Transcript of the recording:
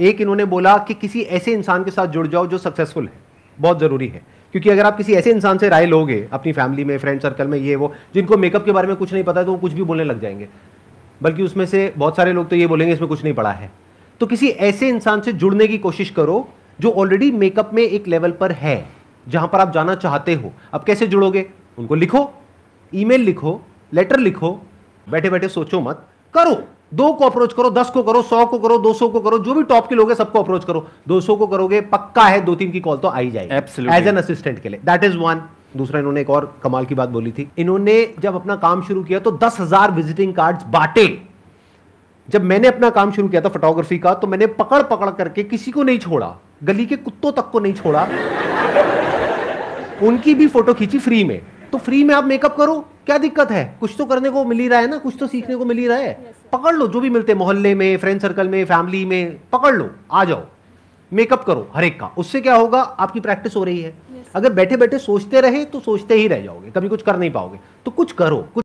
एक इन्होंने बोला कि किसी ऐसे इंसान के साथ जुड़ जाओ जो सक्सेसफुल है बहुत ज़रूरी है क्योंकि अगर आप किसी ऐसे इंसान से राय लोगे अपनी फैमिली में फ्रेंड सर्कल में ये वो जिनको मेकअप के बारे में कुछ नहीं पता तो वो कुछ भी बोलने लग जाएंगे बल्कि उसमें से बहुत सारे लोग तो ये बोलेंगे इसमें कुछ नहीं पड़ा है तो किसी ऐसे इंसान से जुड़ने की कोशिश करो जो ऑलरेडी मेकअप में एक लेवल पर है जहां पर आप जाना चाहते हो अब कैसे जुड़ोगे उनको लिखो ईमेल लिखो लेटर लिखो बैठे बैठे सोचो मत करो दो को अप्रोच करो दस को करो सौ को करो दो सौ को करो जो भी टॉप के लोग हैं सबको अप्रोच करो दो सौ को करोगे पक्का है दो तीन की कॉल तो आई जाएगी एज एन असिस्टेंट के लिए दैट इज वन दूसरा इन्होंने एक और कमाल की बात बोली थी इन्होंने जब अपना काम शुरू किया तो दस हजार विजिटिंग कार्ड बांटे जब मैंने अपना काम शुरू किया था फोटोग्राफी का तो मैंने पकड़ पकड़ करके किसी को नहीं छोड़ा गली के कुत्तों तक को नहीं छोड़ा उनकी भी फोटो खींची फ्री में तो फ्री में आप मेकअप करो क्या दिक्कत है कुछ तो करने को मिल ही रहा है ना कुछ तो सीखने को मिल ही रहा है पकड़ लो जो भी मिलते मोहल्ले में फ्रेंड सर्कल में फैमिली में पकड़ लो आ जाओ मेकअप करो हर एक का उससे क्या होगा आपकी प्रैक्टिस हो रही है अगर बैठे बैठे सोचते रहे तो सोचते ही रह जाओगे कभी कुछ कर नहीं पाओगे तो कुछ करो कुछ